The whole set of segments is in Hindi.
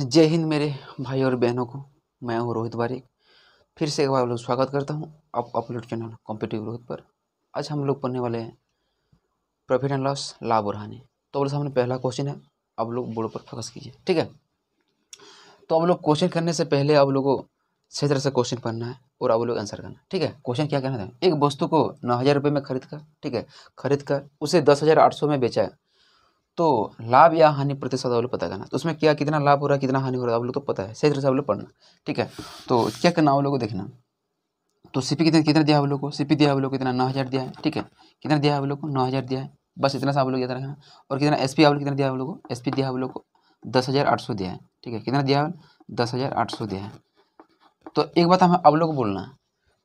जय हिंद मेरे भाई और बहनों को मैं हूँ रोहित बारिक फिर से एक बार आप लोग स्वागत करता हूँ आप अपलोड चैनल कॉम्पिटिव रोहित पर आज हम लोग पढ़ने वाले हैं प्रॉफिट एंड लॉस लाभ और हानि तो आप सामने पहला क्वेश्चन है आप लोग बोर्ड पर फोकस कीजिए ठीक है तो आप लोग क्वेश्चन करने से पहले आप लोगों को सही तरह से क्वेश्चन पढ़ना है और आप लोग आंसर करना ठीक है क्वेश्चन क्या कहना था एक वस्तु को नौ हज़ार रुपये में खरीद कर ठीक है खरीद कर उसे दस हज़ार आठ सौ में बेचा है तो लाभ या हानि प्रतिशत आप लोग पता करना तो उसमें क्या कितना लाभ हो रहा है कितना हानि हो रहा है आप लोग को तो पता है सही तरह से आप लोग पढ़ना ठीक है तो क्या करना आप लोग को देखना तो सीपी कितना कितना दिया आप लोग को सीपी दिया आप लोग को कितना नौ हज़ार दिया है ठीक है कितना दिया आप लोग को नौ हज़ार दिया है बस इतना सा आप लोग याद रखना और कितना एस आप लोग कितना दिया आप लोग को एस दिया आप लोग को दस हज़ार आठ सौ दिया है ठीक है कितना दिया दस हज़ार आठ सौ दिया है तो एक बात हमें आप लोग को बोलना है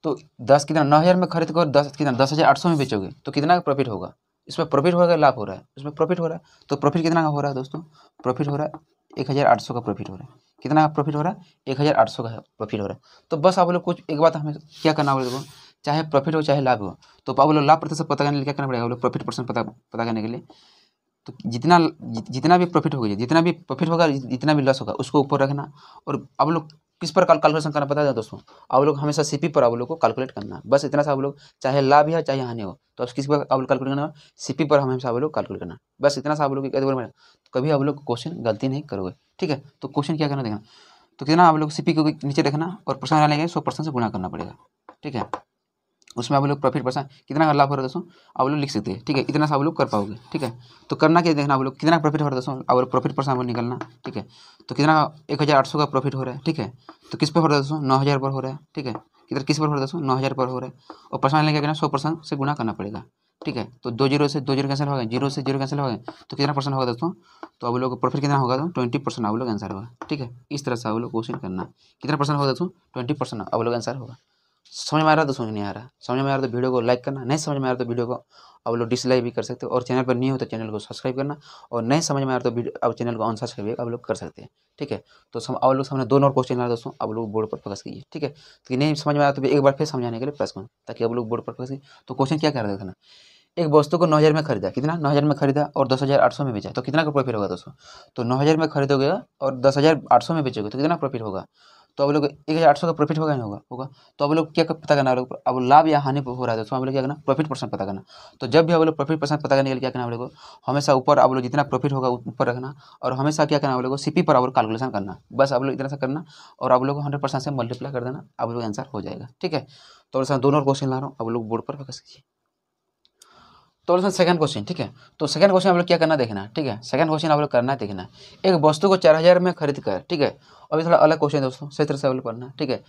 तो दस कितना नौ हज़ार में खरीद कर दस कितना दस हज़ार आठ सौ में बेचोगे तो कितना प्रॉफिट होगा इसमें प्रॉफिट हो रहा है लाभ हो रहा है इसमें प्रॉफिट हो रहा है तो प्रॉफिट कितना का हो रहा है दोस्तों प्रॉफिट हो रहा है एक हज़ार आठ सौ का प्रॉफिट हो रहा है कितना का प्रॉफिट हो रहा है एक हज़ार आठ सौ का प्रॉफिट हो रहा है तो बस आप लोग कुछ एक बात हमें क्या करना होगा चाहे प्रॉफिट हो चाहे लाभ हो तो आप लोग लाभ प्रतिशत पता करने के लिए क्या करना पड़ेगा आप लोग प्रॉफिट परसेंट पता पता करने के लिए तो जितना जितना भी प्रॉफिट होगा जितना भी प्रॉफिट होगा जितना भी लॉस होगा उसको ऊपर रखना और आप लोग किस पर कैलकुलेशन करना पता है दोस्तों आप लोग हमेशा सी पर आप लोग को कैलकुलेट करना है बस इतना सा आप लोग चाहे लाभ हो चाहे हानि हो तो किस पर आप लोग कैलकुलेट करना सी पर हमेशा आप लोग कैलकुलेट करना बस इतना सा आप लोग कभी आप लोग क्वेश्चन गलती नहीं करोगे ठीक है तो क्वेश्चन क्या करना देखना तो कितना आप लोग सी को नीचे देखना और प्रश्न डालेंगे सौ परसेंट से गुणा करना पड़ेगा ठीक है उसमें आप लोग प्रॉफिट परसेंट कितना का लाभ हो रहा है दोस्तों आप लोग लिख सकते हैं ठीक है इतना सा आप लोग कर पाओगे ठीक है तो करना क्या देखना आप लोग कितना प्रॉफिट हो रहा है दोस्तों आप लोग प्रॉफिट परसेंट आप निकलना ठीक है तो कितना एक हज़ार आठ सौ का प्रॉफिट हो रहा है ठीक है तो किस पे हो रहा है दोस्तों नौ हज़ार पर हो रहा है ठीक है कितना किस पर हो रहा है दोस्तों नौ हज़ार पर हो रहा है और पर्सन लेके करना सौ परसेंट से गुना करना पड़ेगा ठीक है तो दो जीरो से दो जीरो कैंसिल हो गए जीरो से जीरो कैंसिल हो गए तो कितना परसेंट होगा दोस्तों तो आप लोग का प्रॉफिट कितना होगा दोस्तों ट्वेंटी परसेंट आप लोग आंसर होगा ठीक है इस तरह से आप लोग क्वेश्चन करना कितना परसेंट होगा दोस्तों ट्वेंटी परसेंट आप लोग आंसर होगा समझ में आ रहा तो समझ नहीं आ रहा समझ में आ रहा तो वीडियो को लाइक करना नहीं समझ में आ रहा तो वीडियो को आप लोग डिसलाइक भी कर सकते हो और चैनल पर नहीं हो तो चैनल को सब्सक्राइब करना और नहीं समझ में आ रहा तो अब चैनल को अनसब्सक्राइब भी आप लोग कर सकते हैं ठीक है तो सम आप लोग सामने दोनों और क्वेश्चन आ रहा दोस्तों आप लोग बोर्ड पर फोकस कीजिए ठीक है तो नहीं समझ में आ रहा तो एक बार फिर समझाने के लिए प्रेस करूँ ताकि आप लोग बोर्ड पर फोकस तो क्वेश्चन क्या कर रहे थे एक वस्तु को नौ हज़ार में खरीदा कितना नौ हज़ार में खरीदा और दस हज़ार आठ सौ में बेचा तो कितना का प्रॉफिट होगा दोस्तों तो नौ हज़ार में खरीदोगे और दस हज़ार आठ सौ में बेचोगे तो कितना प्रॉफिट होगा तो आप लोग एक हज़ार आठ सौ का प्रॉफिट होगा नहीं होगा होगा तो आप लोग क्या पता करना अब लाभ या हानि हो रहा है तो आप लोग क्या करना प्रॉफिट परसेंट पता करना तो जब भी आप लोग प्रॉफिट परसेंट पता करने के लिए क्या करना आप लोग हमेशा ऊपर आप लोग जितना प्रॉफिट होगा ऊपर रखना और हमेशा क्या करना आप लोग सी पर आप लोग कैलकुलेशन करना बस आप लोग इतना सा करना और आप लोग हंड्रेड परसेंट से मल्टीप्लाई कर देना आप लोग आंसर हो जाएगा ठीक है तो दोनों क्वेश्चन ला रहा हूँ आप लोग बोर्ड पर फोकस कीजिए तो सेकंड क्वेश्चन ठीक है तो सेकंड क्वेश्चन आप लोग क्या करना देखना ठीक है सेकंड क्वेश्चन आप लोग करना देखना एक वस्तु को चार हज़ार में खरीद कर ठीक है और ये थोड़ा अलग क्वेश्चन है दोस्तों सही तरह से आप लोग पढ़ना ठीक है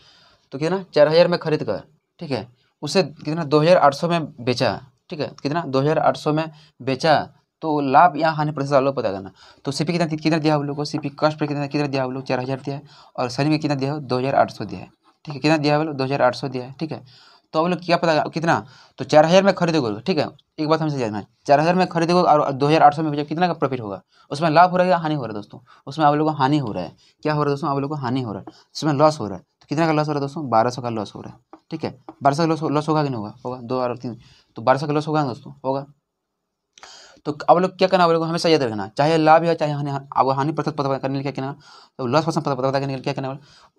तो कितना चार हज़ार में खरीद कर ठीक है उसे कितना दो हज़ार आठ सौ में बेचा ठीक है कितना दो हज़ार आठ सौ में बेचा तो लाभ या हानि प्रतिशत आप लोग पता करना तो सीपी कितना कितना दिया आप लोग को सीपी कॉस्ट पर कितना कितना दिया आप लोग चार हज़ार दिया है और सैनिक में कितना दिया हो दो हज़ार आठ सौ दिया है ठीक है कितना दिया है आप लोग दो हज़ार आठ सौ दिया है ठीक है तो आप लोग क्या पता कितना तो चार हज़ार में खरीदोगे ठीक है एक बात हमसे जानना है चार हज़ार में खरीदोगे और दो हज़ार आठ सौ में बेचोगे कितना का प्रॉफिट होगा उसमें लाभ हो रहा है या हानि हो रहा है दोस्तों उसमें आप लोगों को हानि हो रहा है क्या हो रहा है दोस्तों आप लोगों को हानि हो रहा है उसमें लॉस हो रहा है तो कितना का लॉस हो रहा है दोस्तों बारह सौ का लॉस हो रहा है ठीक है बारह सौ का लॉस लॉस होगा कि नहीं होगा होगा दो और तीन तो बारह सौ का लॉस होगा दोस्तों होगा तो आप लोग क्या करना आप लोग हमेशा याद रखना चाहे लाभ या चाहे हानि आप हानि प्रतिशत पता करने के लिए क्या करना तो लॉस परसेंट पता करने के लिए क्या करना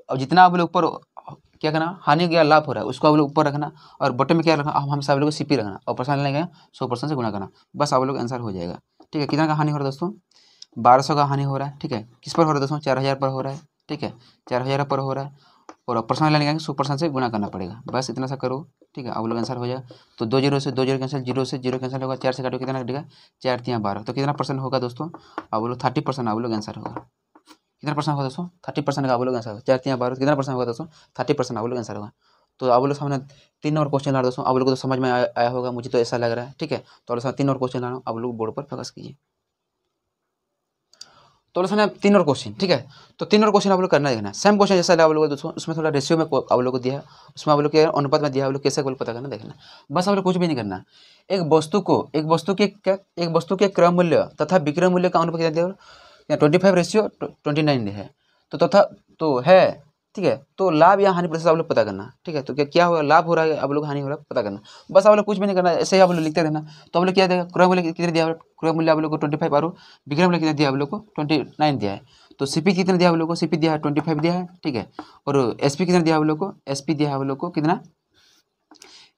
अब जितना आप लोग ऊपर क्या करना हानि हो गया लाभ हो रहा है उसको आप लोग ऊपर रखना और बटन में क्या रखना हम हमेशा आप लोग सीपी रखना और परसेंट लेंगे सौ परसेंट से गुना करना बस आप लोग आंसर हो जाएगा ठीक है कितना का हानि हो रहा है दोस्तों बारह सौ का हानि हो रहा है ठीक है किस पर हो रहा है दोस्तों चार हज़ार पर हो रहा है ठीक है चार हज़ार पर हो रहा है और परसेंट लेने का सौ परसेंट से गुना करना पड़ेगा बस इतना सा करो ठीक है आप लोग आंसर हो जाएगा तो दो जीरो से दो जीरो कैंसिल जीरो से जीरो कैंसिल होगा चार से काटो कितना कटेगा चार तीन बारह तो कितना परसेंट होगा दोस्तों आप लोग थर्टी परसेंट आप लोग आंसर होगा कितना परसेंट होगा दोस्तों थर्टी परसेंट का आप लोग आंसर होगा चार तीन बारह कितना परसेंट होगा दोस्तों थर्टी परसेंट आप लोग आंसर होगा तो आप लोग सामने तीन नंबर क्वेश्चन ला दोस्तों आप लोग को तो समझ में आया, आया होगा मुझे तो ऐसा लग रहा है ठीक है तो आप लोग तीन और क्वेश्चन ला रहा हूँ आप लोग बोर्ड पर फोकस कीजिए तो आप लोग तीन और क्वेश्चन ठीक है तो तीन और क्वेश्चन आप लोग करना देखना सेम क्वेश्चन जैसा आप लोग दोस्तों उसमें थोड़ा रेशियो में आप लोग को दिया उसमें आप लोग के अनुपात में दिया आप लोग कैसे पता करना देखना बस आप लोग कुछ भी नहीं करना एक वस्तु को एक वस्तु के क्या एक वस्तु के क्रय मूल्य तथा विक्रय मूल्य का अनुपात दिया या twenty five ratio twenty nine है तो तथा तो है ठीक है तो लाभ या हानि प्रतिशत आप लोग पता करना ठीक है तो क्या क्या होगा लाभ हो रहा है आप लोग हानि हो रहा है पता करना बस आप लोग कुछ भी नहीं करना ऐसे ही आप लोग लिखते रहना तो आप लोग क्या देगा क्रय मूल्य कितने दिया क्रय मूल्य आप लोग को ट्वेंटी फाइव और विक्रम मूल्य कितने दिया आप लोग को ट्वेंटी नाइन दिया है तो सीपी कितने दिया आप लोग को सीपी दिया है ट्वेंटी फाइव दिया है ठीक है और एसपी कितने दिया आप लोग को पी दिया है आप लोग को कितना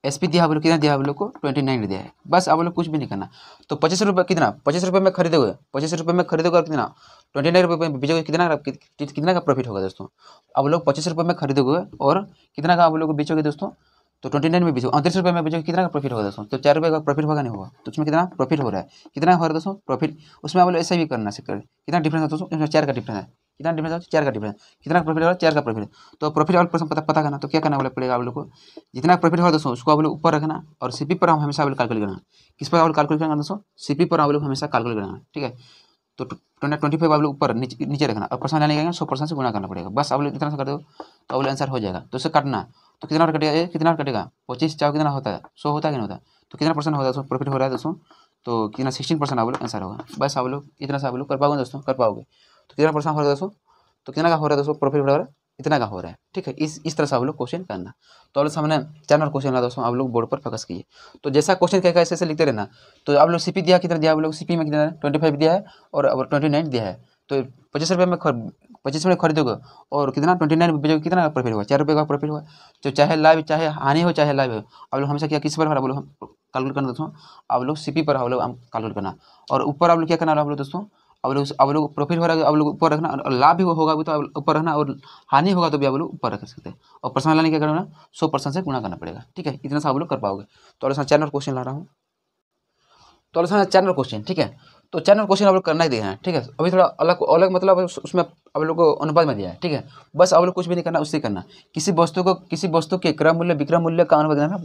एस पी दिया आप लोग कितना दिया आप लोग को ट्वेंटी नाइन दिया है बस आप लोग कुछ भी नहीं करना तो पच्चीस रुपये कितना पच्चीस रुपये में खरीदोगे पच्चीस रुपये में खरीदोगे और कितना ट्वेंटी नाइन रुपये में बेचोगे कितना कितना का प्रॉफिट होगा दोस्तों आप लोग पच्चीस रुपये में खरीदोगे और कितना का आप लोग बेचोगे दोस्तों तो ट्वेंटी नाइन में बेचोगे अड़तीस रुपये में बेचोगे कितना का प्रॉफिट होगा दोस्तों तो चार रुपये का प्रॉफिट होगा नहीं होगा तो उसमें कितना प्रॉफिट हो रहा है कितना हो रहा है दोस्तों प्रॉफिट उसमें आप लोग ऐसा भी करना सीख कितना डिफरेंस है दोस्तों चार का डिफरेंस है कितना डिफरेंस है चार का डिफरेंस कितना प्रॉफिट होगा रहा चार का प्रॉफिट तो प्रॉफिट और प्रश्न पता पता करना तो क्या करना बोले पड़ेगा आप लोग को जितना प्रॉफिट होगा दोस्तों उसको आप लोग ऊपर रखना और सीपी पर हम हमेशा आप कैलकुलेट करना किस पर आप लोग कैलकुलेट करना दोस्तों सीपी पर आप लोग हमेशा कैलकुलेट करना ठीक है तो ट्वेंटी ट्वेंटी फाइव आप लोग ऊपर नीचे रखना और पर्सन लेने सौ परसेंट से गुना करना पड़ेगा बस आप लोग इतना सा कर दो तो अब आंसर हो जाएगा तो उसे काटना तो कितना कटेगा ये कितना कटेगा पच्चीस चार कितना होता है सौ होता है कि नहीं होता तो कितना परसेंट होता है प्रॉफिट हो रहा है दोस्तों तो कितना सिक्सटीन परसेंट आप लोग आंसर होगा बस आप लोग इतना सा आप लोग कर पाओगे दोस्तों कर पाओगे कितना परसेंट हो रहा है दोस्तों तो कितना का हो रहा है दोस्तों प्रॉफिट हो रहा है इतना का हो रहा है ठीक है इस इस तरह से आप लोग क्वेश्चन करना तो आप लोग सामने चार नंबर क्वेश्चन रहा दोस्तों आप लोग बोर्ड पर फोकस किए तो जैसा क्वेश्चन कहेगा ऐसे ऐसे लिखते रहना तो आप लोग सीपी दिया कितना दिया आप लोग सीपी में कितना ट्वेंटी फाइव दिया है और अब ट्वेंटी नाइन दिया है तो पच्चीस रुपये में पच्चीस में खरीदोगे और कितना ट्वेंटी नाइन बेचोगे कितना प्रॉफिट हुआ चार रुपये का प्रॉफिट हुआ तो चाहे लाभ चाहे हानि हो चाहे लाभ हो आप लोग हमेशा क्या किस पर आप लोग कैलकुलेट करना दोस्तों आप लोग सीपी पर आप लोग कैलकुलेट करना और ऊपर आप लोग क्या करना आप लोग दोस्तों अब लोग अब लोग प्रॉफिट हो रहा है आप लोग ऊपर रखना और लाभ भी होगा भी तो ऊपर रखना और हानि होगा तो भी आप लोग ऊपर रख सकते हैं और पर्सनल लाने क्या करना सौ परसेंट से गुणा करना पड़ेगा ठीक है इतना सा आप लोग कर पाओगे तो अलग चार नंबर क्वेश्चन ला रहा हूँ तो अलग चार नंबर क्वेश्चन ठीक है तो चार क्वेश्चन आप लोग करना ही देना है ठीक है अभी थोड़ा अलग अलग मतलब उसमें आप लोग को अनुपात में दिया है ठीक है बस आप लोग कुछ भी नहीं करना उससे करना किसी वस्तु को किसी वस्तु के क्रम मूल्य विक्रम मूल्य का अनुपात देना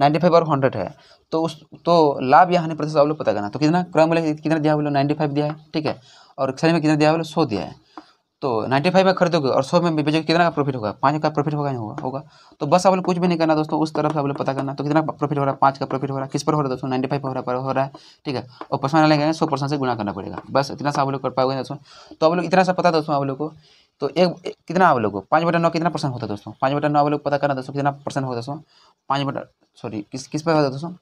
नाइन्टी फाइव और हंड्रेड है तो उस तो लाभ या हानि प्रतिशत आप लोग पता करना तो कितना क्रम मूल्य कितना दिया बोलो नाइन्टी फाइव दिया है ठीक है और क्षेत्र में कितना दिया है बोलो सौ दिया है तो नाइन्टी फाइव का खरीदोगे और सौ में बेचोगे कितना का प्रॉफिट होगा पाँच का प्रॉफिट होगा होगा होगा तो बस आप लोग कुछ भी नहीं करना दोस्तों उस तरफ से आप लोग पता करना तो कितना प्रॉफिट हो रहा है पाँच का प्रॉफिट हो रहा है किस पर हो रहा है दोस्तों नाइन्टी फाइव हो रहा पर हो रहा है ठीक है और परसेंट लगेगा सौ परसेंट से गुना करना पड़ेगा बस इतना सा आप लोग कर पाओगे दोस्तों तो आप लोग इतना सा पता दोस्तों आप लोग को तो एक कितना आप लोग को पाँच बटा नौ कितना परसेंट होता है दोस्तों पाँच बटा नौ आप लोग पता करना दोस्तों कितना परसेंट होगा दोस्तों पाँच बटा सॉरी किस किस पर होता है दोस्तों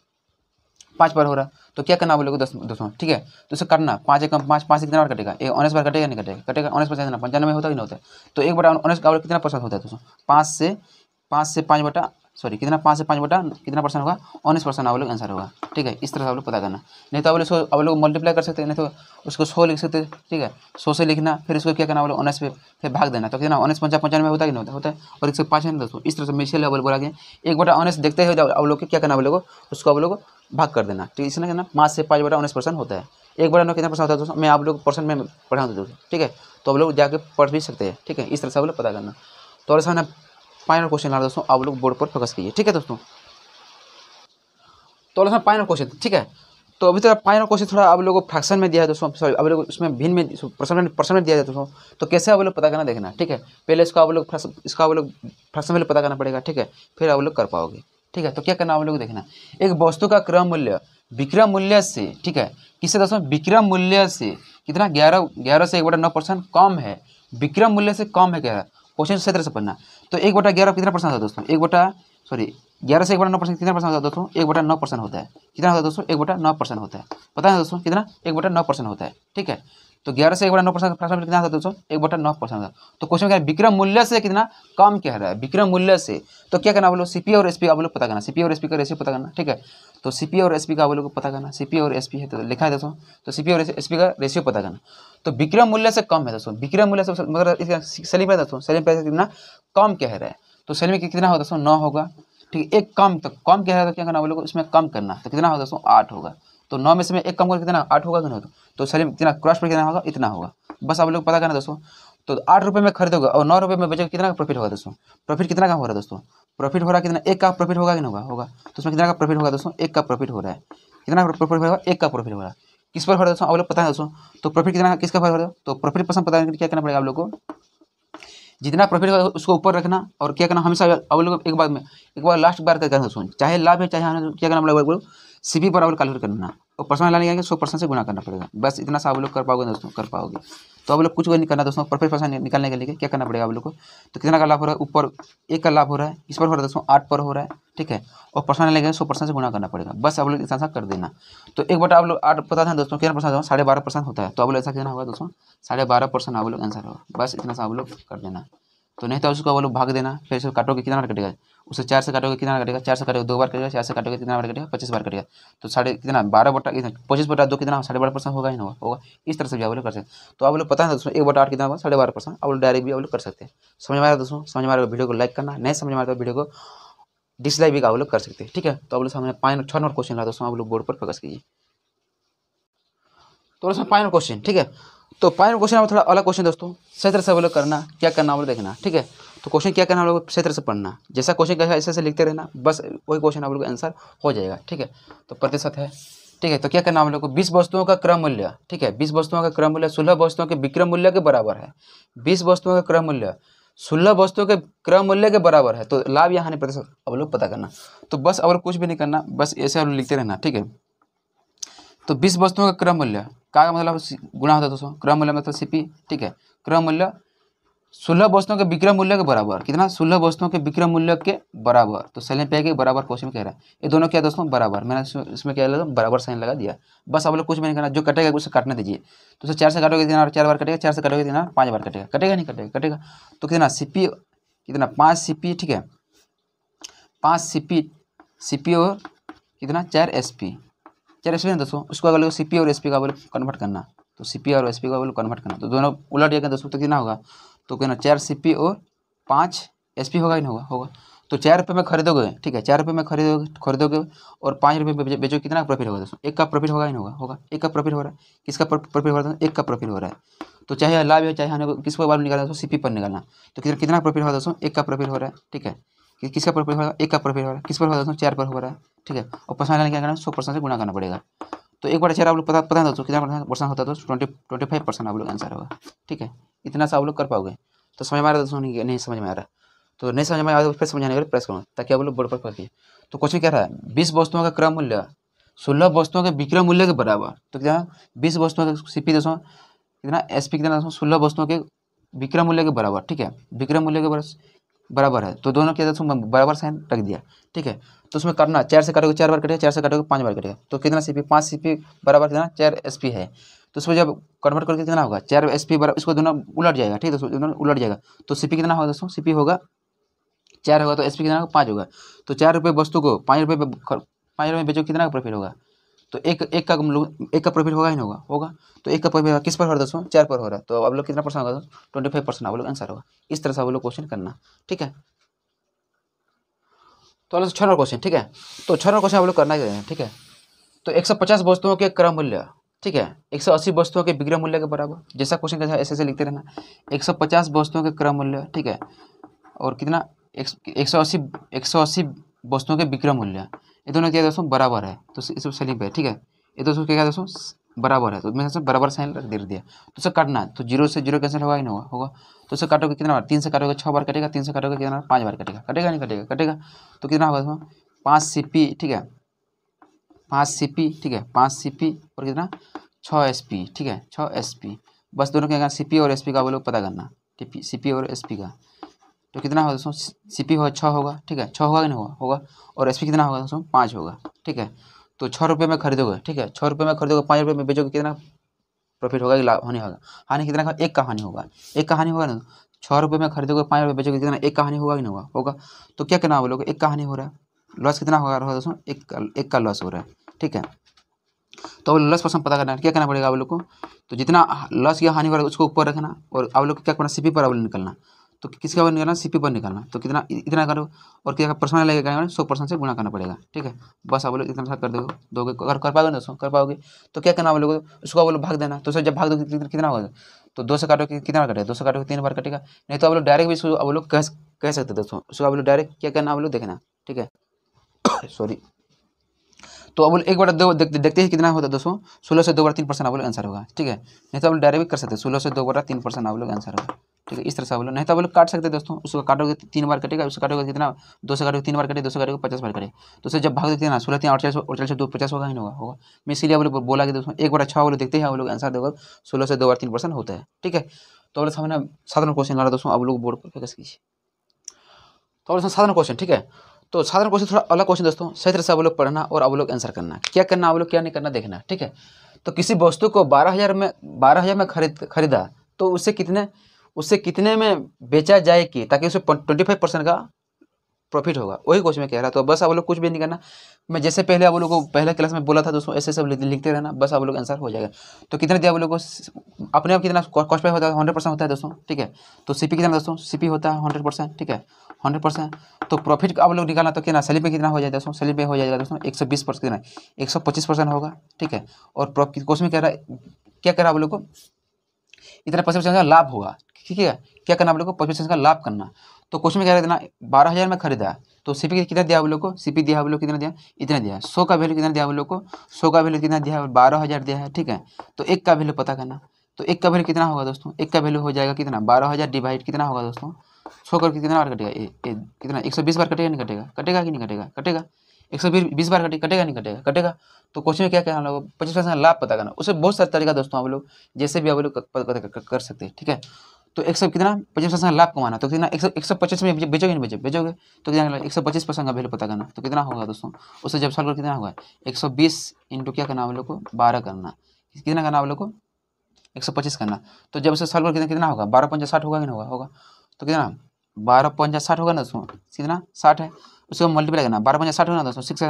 पाँच बार हो रहा है तो क्या करना बोलेगा दस दोस्तों ठीक है तो इसे करना पाँच एक पाँच पाँच कितना बार कटेगा एक उन्नीस बार कटेगा नहीं कटेगा कटेगा उन्नीस परसेंट ना पंचानवे होता ही नहीं होता तो एक बटा उन्नीस का कितना परसेंट होता है दोस्तों पाँच से पाँच से पाँच बटा सॉरी कितना पाँच से पाँच बटा कितना परसेंट होगा उन्नीस परसेंट आप लोग आंसर होगा ठीक है इस तरह से आप लोग पता करना नहीं तो आप लोग इसको आप लोग मल्टीप्लाई कर सकते हैं नहीं तो उसको सौ लिख सकते ठीक है सौ से लिखना फिर उसको क्या करना आप उन्नीस पे फिर भाग देना तो कितना उन्नीस पंचायत पंचानवे होता है कि नहीं होता होता है और एक सौ पाँच है दोस्तों इस तरह से मिशेल लेवल बोला गया एक बटा उन्नीस देखते हुए आप लोग क्या करना बोले को उसको आप लोग भाग कर देना ठीक है इसलिए कहना पाँच से पाँच बटा उन्नीस परसेंट होता है एक बटा नौ कितना परसेंट होता है दोस्तों मैं आप लोग परसेंट में पढ़ा दोस्तों ठीक है तो आप लोग जाके पढ़ भी सकते हैं ठीक है इस तरह से आप लोग पता करना तो और ऐसा फाइनल क्वेश्चन ला दोस्तों आप लोग बोर्ड पर फोकस कीजिए ठीक है दोस्तों तो दोस्तों फाइनल क्वेश्चन ठीक है तो अभी थोड़ा फाइनल क्वेश्चन थोड़ा आप लोगों को फ्रैक्शन में दिया है दोस्तों सॉरी आप लोग उसमें भिन्न में पर्सन में पर्सन में दिया है दोस्तों तो कैसे आप लोग पता करना देखना ठीक है पहले इसको आप लोग इसका आप लोग फ्रैक्शन पहले पता करना पड़ेगा ठीक है फिर आप लोग कर पाओगे ठीक है तो क्या करना आप लोग देखना एक वस्तु का क्रम मूल्य विक्रम मूल्य से ठीक है किससे दोस्तों विक्रम मूल्य से कितना ग्यारह ग्यारह से एक बटा नौ परसेंट कम है विक्रम मूल्य से कम है ग्यारह क्वेश्चन सत्रह से पढ़ना तो एक बटा ग्यारह कितना परसेंट होता है दोस्तों एक बटा सॉरी ग्यारह से एक बटा नौ परसेंट कितना परसेंट होता है दोस्तों एक बटा नौ परसेंट होता है कितना होता है दोस्तों एक बटा नौ परसेंट होता है पता है दोस्तों कितना एक बटा नौ परसेंट होता है ठीक है तो ग्यारह से एक बटा नौ परसेंट फ्रैक्शन कितना था दोस्तों एक बटा नौ परसेंट तो क्वेश्चन क्या है विक्रम मूल्य से कितना कम कह रहा है विक्रम मूल्य से तो क्या करना बोलो सीपी और एसपी का बोलो पता करना सीपी और एसपी का रेशियो पता करना ठीक है तो सीपी और एसपी का बोलोग पता करना सीपी और एसपी है तो लिखा है दोस्तों तो सीपी और एसपी का रेशियो पता करना तो विक्रम मूल्य से कम है दोस्तों विक्रम मूल्य से मतलब इसका सेलिंग प्राइस दोस्तों सेलिंग प्राइस कितना कम कह रहा है तो सेलिंग कितना होगा दोस्तों नौ होगा ठीक है एक कम तो कम कह रहा है तो क्या करना बोलोग इसमें कम करना तो कितना होगा दोस्तों आठ होगा तो नौ में से एक कम करके कितना आठ होगा कि तो सर कितना क्रॉस पर कितना होगा इतना होगा बस आप लोग पता करना दोस्तों तो आठ रुपये में खरीदोगे और नौ रुपये में बचेगा कितना का प्रॉफिट होगा दोस्तों प्रॉफिट कितना का हो रहा है दोस्तों प्रॉफिट हो रहा है कितना एक का प्रॉफिट होगा कि नहीं होगा होगा तो उसमें कितना का प्रॉफिट होगा दोस्तों एक का प्रॉफिट हो रहा है कितना प्रॉफिट होगा एक का प्रॉफिट हो रहा है किस पर हो दोस्तों आप लोग पता है दोस्तों तो प्रॉफिट कितना किसका फर्क हो तो प्रॉफिट पसंद पता क्या करना पड़ेगा आप लोग को जितना प्रॉफिट होगा उसको ऊपर रखना और क्या करना हमेशा आप लोग एक बार में एक बार लास्ट बार करना दोस्तों चाहे लाभ है चाहे क्या करना पड़ेगा सी पी बराबर कैलकुलेट करना और परसेंट लाने जाएंगे सौ परसेंट से गुना करना पड़ेगा बस इतना सा आप लोग कर पाओगे दोस्तों कर पाओगे तो आप लोग कुछ भी नहीं करना दोस्तों परफेक्ट परसेंट निकालने के लिए क्या करना पड़ेगा आप लोग को तो कितना का लाभ हो रहा है ऊपर एक का लाभ हो रहा है इस पर हो रहा है दोस्तों आठ पर हो रहा है ठीक है और परसेंट लाने जाएंगे सौ परसेंट से गुना करना पड़ेगा बस आप लोग इतना सा कर देना तो एक बटा आप लोग आठ पता था दोस्तों कितना परसेंट साढ़े बारह परसेंट होता है तो आप लोग ऐसा कितना होगा दोस्तों साढ़े बारह परसेंट आप लोग आंसर होगा बस इतना सा आप लोग कर देना तो नहीं तो उसको आप लोग भाग देना फिर उसको काटोगे कितना कटेगा उसे चार से काटोगे कितना कटेगा चार से काटोगे दो बार कटेगा चार से काटोगे कितना बार कटेगा पच्चीस बार कटेगा तो साढ़े कितना बारह बटा कितना पच्चीस बटा दो कितना साढ़े बारह परसेंट होगा ही होगा होगा इस तरह से भी आप लोग कर सकते हैं तो आप लोग पता है दोस्तों एक बटा आठ कितना होगा साढ़े बारह परसेंट आप लोग डायरेक्ट भी आप लोग कर सकते हैं समझ में आया दोस्तों समझ में आ वीडियो को लाइक करना नहीं समझ में आता वीडियो को डिसलाइक भी आप लोग कर सकते हैं ठीक है तो आप लोग सामने पाँच छः नंबर क्वेश्चन रहा दोस्तों आप लोग बोर्ड पर फोकस कीजिए तो दोस्तों फाइनल क्वेश्चन ठीक है तो फाइनल क्वेश्चन में थोड़ा अलग क्वेश्चन दोस्तों सही तरह से आप लोग करना क्या करना आप लोग देखना ठीक है तो क्वेश्चन क्या करना हम लोग को क्षेत्र से पढ़ना जैसा क्वेश्चन कैसा ऐसे ऐसे लिखते रहना बस वही क्वेश्चन आप लोग का आंसर हो जाएगा ठीक है तो प्रतिशत है ठीक है तो क्या करना हम लोग को बीस वस्तुओं का क्रम मूल्य ठीक है बीस वस्तुओं का क्रम मूल्य सोलह वस्तुओं के विक्रम मूल्य के बराबर है बीस वस्तुओं का क्रम मूल्य सोलह वस्तुओं के क्रम मूल्य के बराबर है तो लाभ या हानि प्रतिशत अब लोग पता करना तो बस अब कुछ भी नहीं करना बस ऐसे आप लोग लिखते रहना ठीक है तो बीस वस्तुओं का क्रम मूल्य का मतलब गुणा होता है दोस्तों क्रम मूल्य मतलब सीपी ठीक है क्रम मूल्य सोलह वस्तुओं के विक्रम मूल्य के बराबर कितना सोलह वस्तुओं के विक्रम मूल्य के बराबर तो सेलिंग पे के बराबर क्वेश्चन कह रहा है ये दोनों क्या दोस्तों बराबर मैंने इसमें क्या लगा बराबर साइन लगा दिया बस आप लोग कुछ भी नहीं करना जो कटेगा उसे काटने दीजिए तो उसे चार से काटोगे दिन चार बार कटेगा चार से काटोगे दिन पाँच बार कटेगा कटेगा नहीं कटेगा कटेगा तो कितना सी कितना पाँच सी ठीक है पाँच सी पी और कितना चार एस पी चार एस पी दोस्तों उसको अगर सी पी और एस पी का बोले कन्वर्ट करना तो सी पी और एस पी का बोले कन्वर्ट करना तो दोनों उलट जाएगा दोस्तों तो कितना होगा तो कहना चार सी पी और पाँच एस पी होगा ही नहीं होगा होगा तो चार रुपये में खरीदोगे ठीक है चार रुपये में खरीदोगे खरीदोगे और पाँच रुपये में बेचोगे कितना प्रॉफिट होगा दोस्तों एक का प्रॉफिट होगा ही नहीं होगा होगा एक का प्रॉफिट हो रहा है किसका प्रॉफिट हो रहा है एक का प्रॉफिट हो रहा है तो चाहे लाभ हो चाहे हमें किस पर निकालना दोस्तों सी पी पर निकालना तो कितना कितना प्रॉफिट होगा दोस्तों एक का प्रॉफिट हो रहा है ठीक है किसका प्रॉफिट होगा एक का प्रॉफिट हो रहा है किस पर होगा दोस्तों चार पर हो रहा है ठीक है और पसंद क्या करना सौ परसेंट से गुणा करना पड़ेगा तो एक बार अचार आप लोग पता पता दोस्तों कितना परसेंट होता है दोस्तों ट्वेंटी ट्वेंटी फाइव परसेंट आप लोग आंसर होगा ठीक है इतना सा आप लोग कर पाओगे तो समझ में आ रहा दोस्तों नहीं, समझ में आ रहा तो नहीं समझ में आ रहा तो फिर समझाने के लिए प्रेस करूँगा ताकि आप लोग बोर्ड पर पढ़िए तो क्वेश्चन क्या रहा है बीस वस्तुओं का क्रम मूल्य सोलह वस्तुओं के विक्रय मूल्य के बराबर तो कितना बीस वस्तुओं का सी पी कितना एस पी कितना सोलह वस्तुओं के विक्रम मूल्य के बराबर ठीक है विक्रम मूल्य के बराबर बराबर है तो दोनों के साथ बराबर साइन रख दिया ठीक है तो उसमें करना चार से काटोगे चार बार कटेगा चार से काटोगे पाँच बार कटेगा तो कितना सी पी पाँच सी पी बराबर कितना चार एस पी है तो उसमें जब कन्वर्ट करके कितना होगा चार एस पी बराबर इसको दोनों उलट जाएगा ठीक है दोनों उलट जाएगा तो सी पी कितना होगा दोस्तों सी पी होगा चार होगा तो एस पी कितना होगा पाँच होगा तो चार रुपये वस्तु को पाँच रुपये पाँच रुपये बेचो कितना का प्रॉफिट होगा तो एक एक का एक का प्रॉफिट होगा ही नहीं होगा होगा तो एक का प्रॉफिट किस पर हो रहा है दोस्तों चार पर हो रहा है तो आप लोग कितना परसेंट होगा दोस्तों ट्वेंटी फाइव परसेंट आप लोग आंसर होगा इस तरह से आप लोग क्वेश्चन करना ठीक है तो आप छः नंबर क्वेश्चन ठीक है तो छः नंबर क्वेश्चन आप लोग करना ही ठीक है तो एक सौ पचास वस्तुओं के क्रम मूल्य ठीक है एक सौ अस्सी वस्तुओं के विक्रम मूल्य के बराबर जैसा क्वेश्चन कैसा ऐसे ऐसे लिखते रहना एक सौ पचास वस्तुओं के क्रम मूल्य ठीक है और कितना एक सौ अस्सी एक सौ अस्सी वस्तुओं के विक्रय मूल्य ये दोनों क्या दोस्तों बराबर है तो इस सेलिंग पे ठीक है ये दोस्तों क्या दोस्तों बराबर है तो मैंने बराबर साइन रख दे दिया तो उसे काटना तो जीरो से जीरो कैंसिल होगा ही नहीं होगा होगा तो उसे काटोगे कितना बार तीन से काटोगे छः बार कटेगा तीन से काटोगे कितना पाँच बार कटेगा कटेगा नहीं कटेगा कटेगा तो कितना होगा दोस्तों पाँच सी पी ठीक है पाँच सी पी ठीक है पाँच सी पी और कितना छः एस पी ठीक है छः एस पी बस दोनों क्या सी पी और एस पी का वो लोग पता करना सी पी और एस पी का तो कितना होगा दोस्तों सी पी होगा छः होगा ठीक है छः होगा कि नहीं होगा होगा और एस पी कितना होगा दोस्तों पाँच होगा ठीक है तो छः रुपये में खरीदोगे ठीक है छः रुपये में खरीदोगे पाँच रुपये में बेचोगे कितना प्रॉफिट होगा कि लाभ हानि होगा हानि कितना का एक कहानी होगा एक कहानी होगा ना छः रुपये में खरीदोगे पाँच रुपये बेचोगे कितना एक कहानी होगा कि नहीं होगा होगा तो क्या करना बोलोगे एक कहानी हो रहा है लॉस कितना होगा रहा दोस्तों एक का एक का लॉस हो रहा है ठीक है तो अब लॉस पर्सन पता करना है क्या करना पड़ेगा आप लोग को तो जितना लॉस या हानि हो रहा है उसको ऊपर रखना और आप लोग को क्या करना सीपी पर आप निकलना तो किसका वन निकालना सी पर निकालना तो कितना इतना करो और क्या परसेंट लगेगा सौ परसेंट से गुणा करना पड़ेगा ठीक है बस आप लोग इतना सा कर दोगे दोगे अगर कर पाओगे दोस्तों कर पाओगे तो क्या करना आप लोग उसको आप लोग भाग देना तो सर जब भाग दो कितना होगा तो दो से काटोगे कितना कटेगा दो से काटोगे तीन बार कटेगा नहीं तो आप लोग डायरेक्ट भी आप लोग कह कह सकते दोस्तों उसको आप लोग डायरेक्ट क्या करना आप लोग देखना ठीक है सॉरी तो अब एक बार दो देखते देखते ही कितना होता है दोस्तों सोलह से दो बार तीन परसेंट आप लोग आंसर होगा ठीक है नहीं तो आप लोग डायरेक्ट कर सकते हैं सोलह से दो बार तीन परसेंट आप लोग आंसर होगा ठीक तो है इस तरह से बोलो नहीं तो बोलो काट सकते दोस्तों उसको काटोगे तो तीन बार कटेगा उसको काटोगे तो कितना दो सौ काटोगे तीन बार कटे दो सौ काटोगे पचास बार कटे तो उससे जब भाग देखते हैं ना सोलह तीन अड़चालीस अड़चालीस दो पचास होगा ही होगा होगा मैं इसलिए बोले बोला कि दोस्तों एक बार अच्छा हो देखते हैं आप लोग आंसर देगा सोलह से दो बार तीन परसेंट होता है ठीक है तो बोले सामने साधारण क्वेश्चन ला रहा दोस्तों आप लोग बोर्ड पर फोकस कीजिए तो बोले साधारण क्वेश्चन ठीक है तो साधारण क्वेश्चन थोड़ा अलग क्वेश्चन दोस्तों सही तरह से आप लोग पढ़ना और आप लोग आंसर करना क्या करना आप लोग क्या नहीं करना देखना ठीक है तो किसी वस्तु को बारह हज़ार में बारह हज़ार में खरीद खरीदा तो उससे कितने उससे कितने में बेचा जाए कि ताकि उसे ट्वेंटी फाइव परसेंट का प्रॉफिट होगा वही क्वेश्चन मैं कह रहा तो बस आप लोग कुछ भी नहीं करना मैं जैसे पहले आप लोग को पहले क्लास में बोला था दोस्तों ऐसे सब लिखते रहना बस आप लोग आंसर हो जाएगा तो कितना दिया आप लोग को अपने आप कितना कॉस्ट पे होता है हंड्रेड परसेंट होता है दोस्तों ठीक है तो सी कितना दोस्तों सी होता है हंड्रेड परसेंट ठीक है हंड्रेड परसेंट तो प्रॉफिट आप लोग निकालना तो कितना सैलरी पे कितना हो जाएगा दोस्तों सैलरी पे हो जाएगा दोस्तों एक सौ बीस परसेंट कितना एक सौ पच्चीस परसेंट होगा ठीक है और क्वेश्चन में कह रहा है क्या कह रहा है आप लोग को इतना पैसे परसेंट का लाभ होगा ठीक है क्या करना आप लोग को पच्चीस परसेंट का लाभ करना तो क्वेश्चन में क्या देना बारह हज़ार में खरीदा तो सीपी पी कितना दिया आप लोग को सीपी दिया आप लोग कितना दिया इतना दिया सौ का वैल्यू कितना दिया आप लोग को सौ का वैल्यू कितना दिया बारह हज़ार दिया है ठीक है तो एक का वैल्यू पता करना तो एक का वैल्यू कितना होगा दोस्तों एक का वैल्यू हो जाएगा कितना बारह हज़ार डिवाइड कितना होगा दोस्तों सौ करके कितना बार कटेगा कितना एक सौ बीस बार कटेगा नहीं कटेगा कटेगा कि नहीं कटेगा कटेगा एक सौ बीस बार कटे कटेगा नहीं कटेगा कटेगा तो क्वेश्चन में क्या क्या हम लोग पच्चीस परसेंट लाभ पता करना उससे बहुत सारे तरीका दोस्तों आप लोग जैसे भी आप लोग कर सकते हैं ठीक है तो एक सौ कितना पच्चीस परसेंट लाभ कमाना तो कितना एक सौ पच्चीस में बेचोगे नहीं बेचोगे तो कितना एक सौ पच्चीस परसेंट का वैल्यू पता करना तो कितना होगा दोस्तों उससे जब सॉल्व कर कितना होगा एक सौ बीस इंटू क्या करना आप लोग को बारह करना कितना करना आप लोग को एक सौ पच्चीस करना तो जब उसे सॉल्व कर कितना कितना होगा बारह पंचायत साठ होगा कि नहीं होगा होगा तो कितना बारह पंजा साठ होगा ना दोस्तों कितना साठ है उसको मल्टीप्लाई करना बारह पंजा साठ होगा ना दोस्तों सिक्स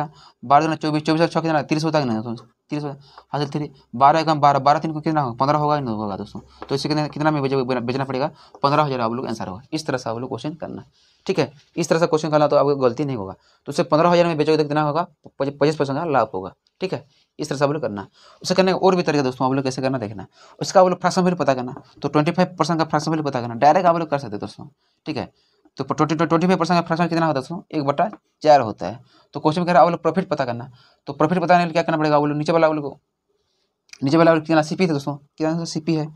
बारह देना चौबीस चौबीस छः कितना तीस होता है ना दोस्तों तीस हासिल थ्री बारह एक बारह बारह तीन को कितना होगा पंद्रह होगा नहीं होगा दोस्तों तो इसे कितना कितना में बेचना पड़ेगा पंद्रह हज़ार आप लोग आंसर होगा इस तरह से आप लोग क्वेश्चन करना ठीक है इस तरह से क्वेश्चन करना तो आपको गलती नहीं होगा तो उसे पंद्रह हज़ार में बेचोगे तो कितना होगा पच्चीस परसेंट का लाभ होगा ठीक है इस तरह से आप लोग करना उसे करने का और भी तरीका दोस्तों आप लोग कैसे करना देखना उसका आप लोग फ्रैक्शन वैल्यू पता करना तो ट्वेंटी फाइव परसेंट का फ्रैक्शन वैल्यू पता करना डायरेक्ट आप लोग कर सकते दोस्तों ठीक है तो ट्वेंटी ट्वेंटी फाइव परसेंट का फ्रैक्शन कितना होता है दोस्तों एक बटा चार होता है तो क्वेश्चन में कह रहा है आप लोग प्रॉफिट पता करना तो प्रॉफिट पता करने के लिए क्या करना पड़ेगा वो लोग नीचे वाला आप लोग को नीचे वाला कितना सी था दोस्तों कितना सी है